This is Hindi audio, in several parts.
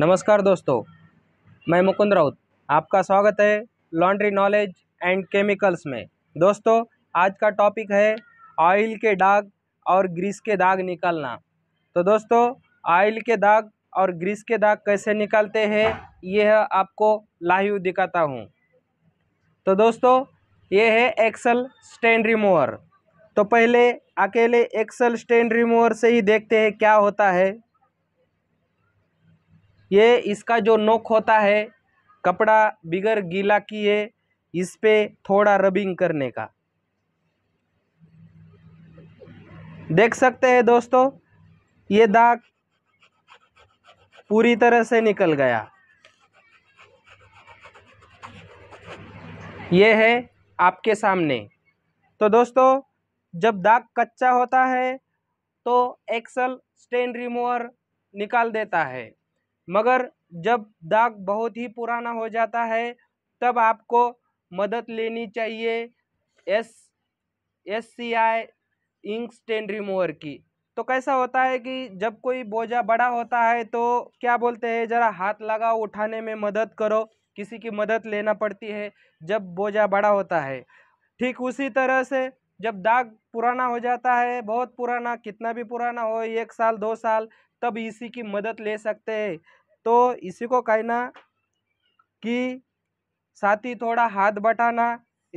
नमस्कार दोस्तों मैं मुकुंद राउत आपका स्वागत है लॉन्ड्री नॉलेज एंड केमिकल्स में दोस्तों आज का टॉपिक है ऑयल के दाग और ग्रीस के दाग निकालना तो दोस्तों ऑयल के दाग और ग्रीस के दाग कैसे निकालते हैं यह है आपको लाइव दिखाता हूँ तो दोस्तों ये है एक्सल स्टेन रिमूवर तो पहले अकेले एक्सल स्टेन रिमूवर से ही देखते हैं क्या होता है ये इसका जो नोक होता है कपड़ा बिगर गीला की है इस पर थोड़ा रबिंग करने का देख सकते हैं दोस्तों ये दाग पूरी तरह से निकल गया ये है आपके सामने तो दोस्तों जब दाग कच्चा होता है तो एक्सल स्टेन रिमूवर निकाल देता है मगर जब दाग बहुत ही पुराना हो जाता है तब आपको मदद लेनी चाहिए S S C I ink stain remover की तो कैसा होता है कि जब कोई बोझा बड़ा होता है तो क्या बोलते हैं ज़रा हाथ लगाओ उठाने में मदद करो किसी की मदद लेना पड़ती है जब बोझा बड़ा होता है ठीक उसी तरह से जब दाग पुराना हो जाता है बहुत पुराना कितना भी पुराना हो एक साल दो साल तब इसी की मदद ले सकते हैं तो इसी को कहना कि साथी थोड़ा हाथ बटाना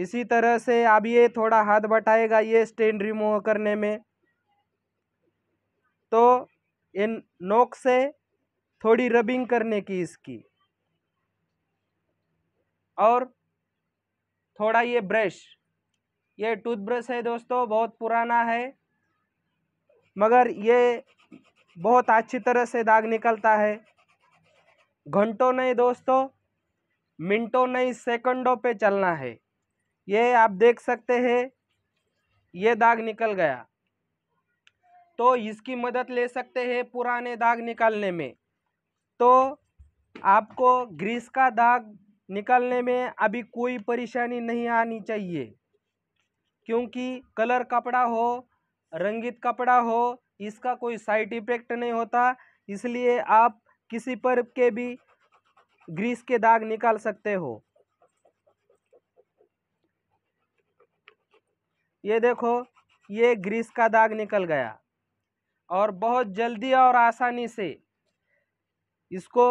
इसी तरह से अब ये थोड़ा हाथ बटाएगा ये स्टेन रिमूव करने में तो इन नोक से थोड़ी रबिंग करने की इसकी और थोड़ा ये ब्रश ये टूथब्रश है दोस्तों बहुत पुराना है मगर ये बहुत अच्छी तरह से दाग निकलता है घंटों नहीं दोस्तों मिनटों नहीं सेकंडों पे चलना है ये आप देख सकते हैं ये दाग निकल गया तो इसकी मदद ले सकते हैं पुराने दाग निकालने में तो आपको ग्रीस का दाग निकालने में अभी कोई परेशानी नहीं आनी चाहिए क्योंकि कलर कपड़ा हो रंगीत कपड़ा हो इसका कोई साइड इफ़ेक्ट नहीं होता इसलिए आप किसी पर के भी ग्रीस के दाग निकाल सकते हो ये देखो ये ग्रीस का दाग निकल गया और बहुत जल्दी और आसानी से इसको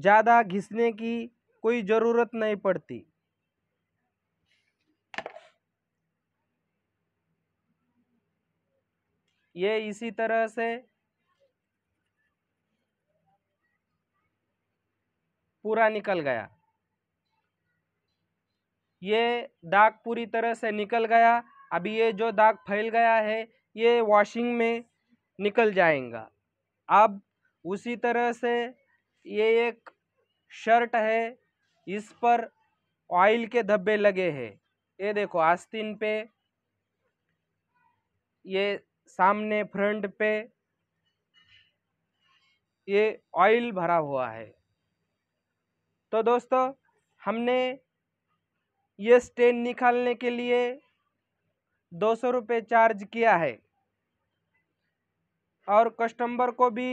ज़्यादा घिसने की कोई ज़रूरत नहीं पड़ती ये इसी तरह से पूरा निकल गया ये दाग पूरी तरह से निकल गया अभी ये जो दाग फैल गया है ये वॉशिंग में निकल जाएगा अब उसी तरह से ये एक शर्ट है इस पर ऑयल के धब्बे लगे हैं ये देखो आस्तीन पे ये सामने फ्रंट पे ये ऑयल भरा हुआ है तो दोस्तों हमने ये स्टेन निकालने के लिए दो सौ रुपये चार्ज किया है और कस्टमर को भी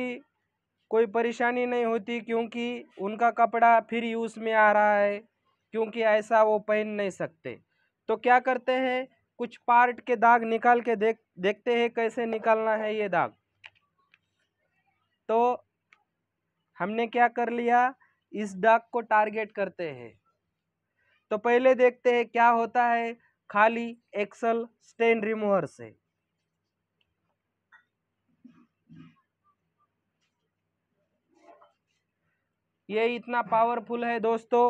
कोई परेशानी नहीं होती क्योंकि उनका कपड़ा फिर यूज़ में आ रहा है क्योंकि ऐसा वो पहन नहीं सकते तो क्या करते हैं कुछ पार्ट के दाग निकाल के देख देखते हैं कैसे निकालना है ये दाग तो हमने क्या कर लिया इस डक को टारगेट करते हैं तो पहले देखते हैं क्या होता है खाली एक्सल स्टेन रिमूवर से ये इतना पावरफुल है दोस्तों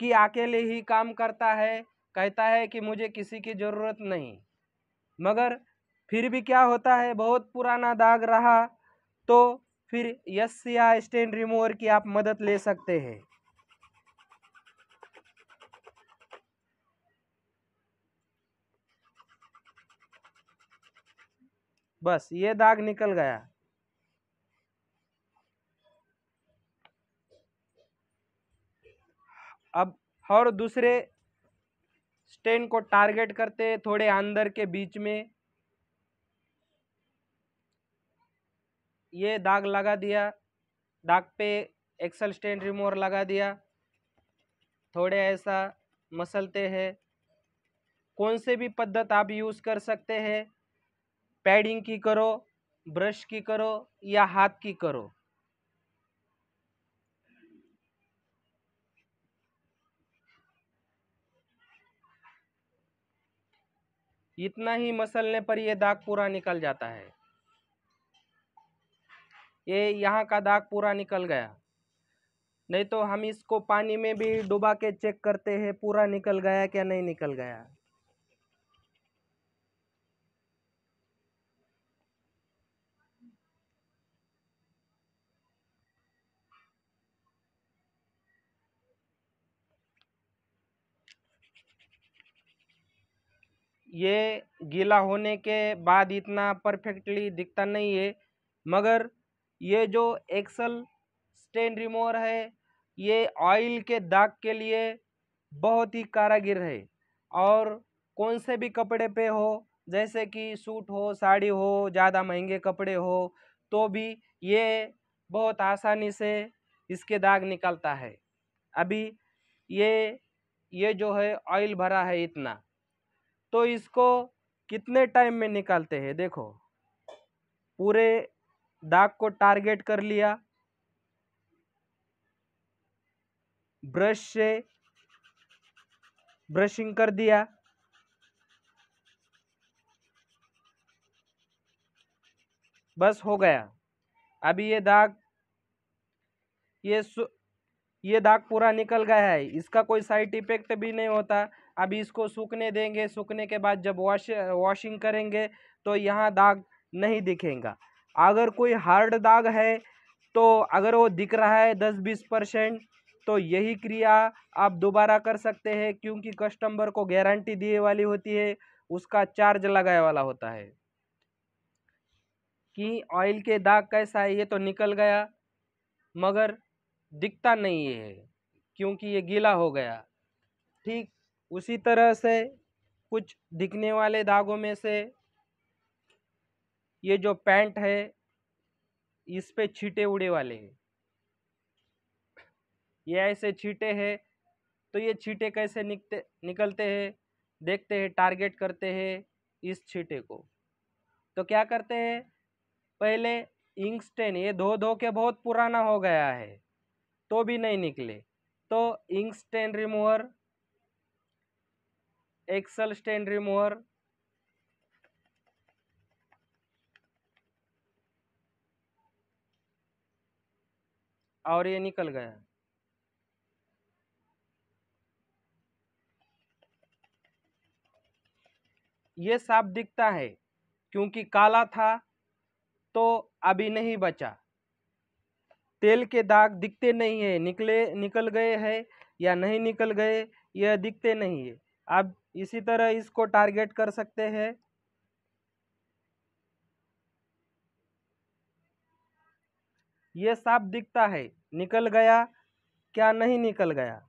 कि अकेले ही काम करता है कहता है कि मुझे किसी की ज़रूरत नहीं मगर फिर भी क्या होता है बहुत पुराना दाग रहा तो फिर यस या स्टैंड रिमूवर की आप मदद ले सकते हैं बस ये दाग निकल गया अब और दूसरे स्टेन को टारगेट करते थोड़े अंदर के बीच में ये दाग लगा दिया दाग पे एक्सल स्टैंड रिमूवर लगा दिया थोड़े ऐसा मसलते हैं कौन से भी पद्धत आप यूज़ कर सकते हैं पैडिंग की करो ब्रश की करो या हाथ की करो इतना ही मसलने पर यह दाग पूरा निकल जाता है ये यहाँ का दाग पूरा निकल गया नहीं तो हम इसको पानी में भी डुबा के चेक करते हैं पूरा निकल गया क्या नहीं निकल गया ये गीला होने के बाद इतना परफेक्टली दिखता नहीं है मगर ये जो एक्सल स्टेन रिमोवर है ये ऑयल के दाग के लिए बहुत ही कारागिर है और कौन से भी कपड़े पे हो जैसे कि सूट हो साड़ी हो ज़्यादा महंगे कपड़े हो तो भी ये बहुत आसानी से इसके दाग निकलता है अभी ये ये जो है ऑयल भरा है इतना तो इसको कितने टाइम में निकालते हैं देखो पूरे दाग को टारगेट कर लिया ब्रश से ब्रशिंग कर दिया बस हो गया अभी ये दाग ये ये दाग पूरा निकल गया है इसका कोई साइड इफेक्ट भी नहीं होता अभी इसको सूखने देंगे सूखने के बाद जब वॉश वॉशिंग करेंगे तो यहाँ दाग नहीं दिखेगा अगर कोई हार्ड दाग है तो अगर वो दिख रहा है दस बीस परसेंट तो यही क्रिया आप दोबारा कर सकते हैं क्योंकि कस्टमर को गारंटी दिए वाली होती है उसका चार्ज लगाए वाला होता है कि ऑयल के दाग कैसा है ये तो निकल गया मगर दिखता नहीं है क्योंकि ये गीला हो गया ठीक उसी तरह से कुछ दिखने वाले दागों में से ये जो पैंट है इस पे छीटे उड़े वाले हैं ये ऐसे छीटे हैं तो ये छीटे कैसे निकते निकलते हैं देखते हैं टारगेट करते हैं इस छीटे को तो क्या करते हैं पहले इंक्स्टेन ये धो धो के बहुत पुराना हो गया है तो भी नहीं निकले तो ink stain remover excel stain remover और ये निकल गया ये साफ दिखता है क्योंकि काला था तो अभी नहीं बचा तेल के दाग दिखते नहीं है निकले निकल गए हैं या नहीं निकल गए यह दिखते नहीं है आप इसी तरह इसको टारगेट कर सकते हैं ये साफ दिखता है निकल गया क्या नहीं निकल गया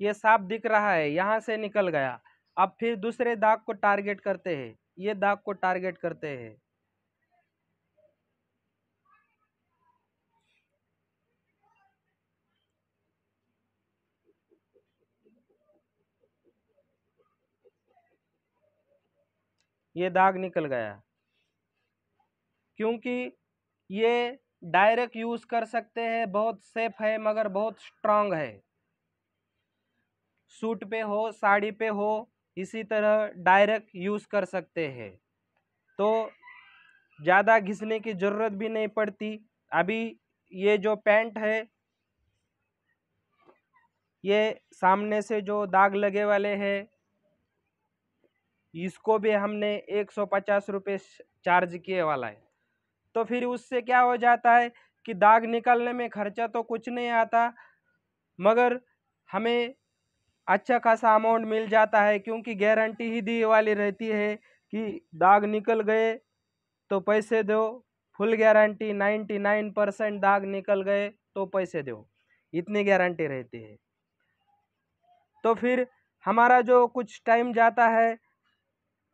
ये साफ दिख रहा है यहां से निकल गया अब फिर दूसरे दाग को टारगेट करते हैं ये दाग को टारगेट करते हैं ये दाग निकल गया क्योंकि ये डायरेक्ट यूज़ कर सकते हैं बहुत सेफ है मगर बहुत स्ट्रांग है सूट पे हो साड़ी पे हो इसी तरह डायरेक्ट यूज़ कर सकते हैं तो ज़्यादा घिसने की ज़रूरत भी नहीं पड़ती अभी ये जो पैंट है ये सामने से जो दाग लगे वाले हैं इसको भी हमने एक सौ पचास रुपये चार्ज किए वाला है तो फिर उससे क्या हो जाता है कि दाग निकलने में खर्चा तो कुछ नहीं आता मगर हमें अच्छा खासा अमाउंट मिल जाता है क्योंकि गारंटी ही दी वाली रहती है कि दाग निकल गए तो पैसे दो full guarantee ninety nine percent दाग निकल गए तो पैसे दो इतनी गारंटी रहती है तो फिर हमारा जो कुछ टाइम जाता है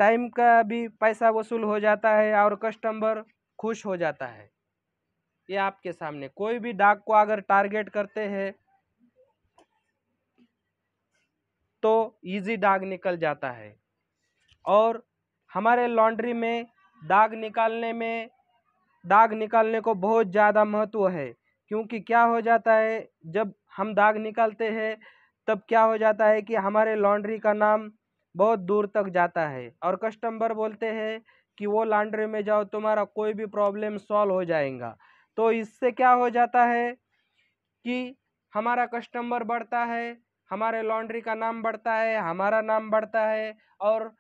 टाइम का भी पैसा वसूल हो जाता है और कस्टमर खुश हो जाता है ये आपके सामने कोई भी डाक को अगर टारगेट करते हैं तो इजी दाग निकल जाता है और हमारे लॉन्ड्री में दाग निकालने में दाग निकालने को बहुत ज़्यादा महत्व है क्योंकि क्या हो जाता है जब हम दाग निकालते हैं तब क्या हो जाता है कि हमारे लॉन्ड्री का नाम बहुत दूर तक जाता है और कस्टम्बर बोलते हैं कि वो लॉन्ड्री में जाओ तुम्हारा कोई भी प्रॉब्लम सॉल्व हो जाएगा तो इससे क्या हो जाता है कि हमारा कस्टमर बढ़ता है हमारे लॉन्ड्री का नाम बढ़ता है हमारा नाम बढ़ता है और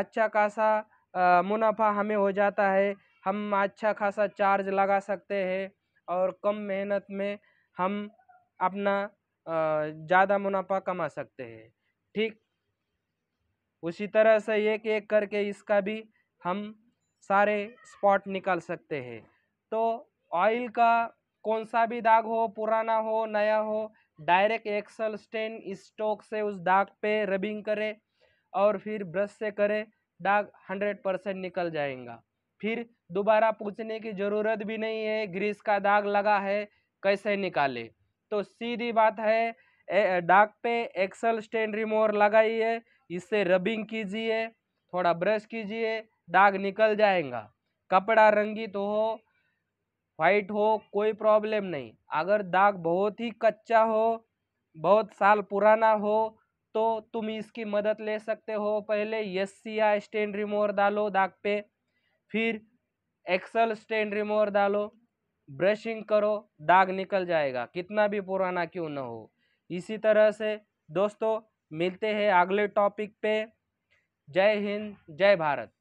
अच्छा खासा मुनाफा हमें हो जाता है हम अच्छा खासा चार्ज लगा सकते हैं और कम मेहनत में हम अपना ज़्यादा मुनाफा कमा सकते हैं ठीक उसी तरह से एक एक करके इसका भी हम सारे स्पॉट निकाल सकते हैं तो ऑयल का कौन सा भी दाग हो पुराना हो नया हो डायरेक्ट एक्सल स्टेन स्टोक से उस दाग पे रबिंग करें और फिर ब्रश से करें दाग हंड्रेड परसेंट निकल जाएगा फिर दोबारा पूछने की ज़रूरत भी नहीं है ग्रीस का दाग लगा है कैसे निकाले तो सीधी बात है दाग पे एक्सल स्टेन रिमोवर लगाइए इससे रबिंग कीजिए थोड़ा ब्रश कीजिए दाग निकल जाएगा कपड़ा रंगीत तो हो वाइट हो कोई प्रॉब्लम नहीं अगर दाग बहुत ही कच्चा हो बहुत साल पुराना हो तो तुम इसकी मदद ले सकते हो पहले यस या स्टेन रिमूवर डालो दाग पे फिर एक्सल स्टेन रिमूवर डालो ब्रशिंग करो दाग निकल जाएगा कितना भी पुराना क्यों ना हो इसी तरह से दोस्तों मिलते हैं अगले टॉपिक पे जय हिंद जय भारत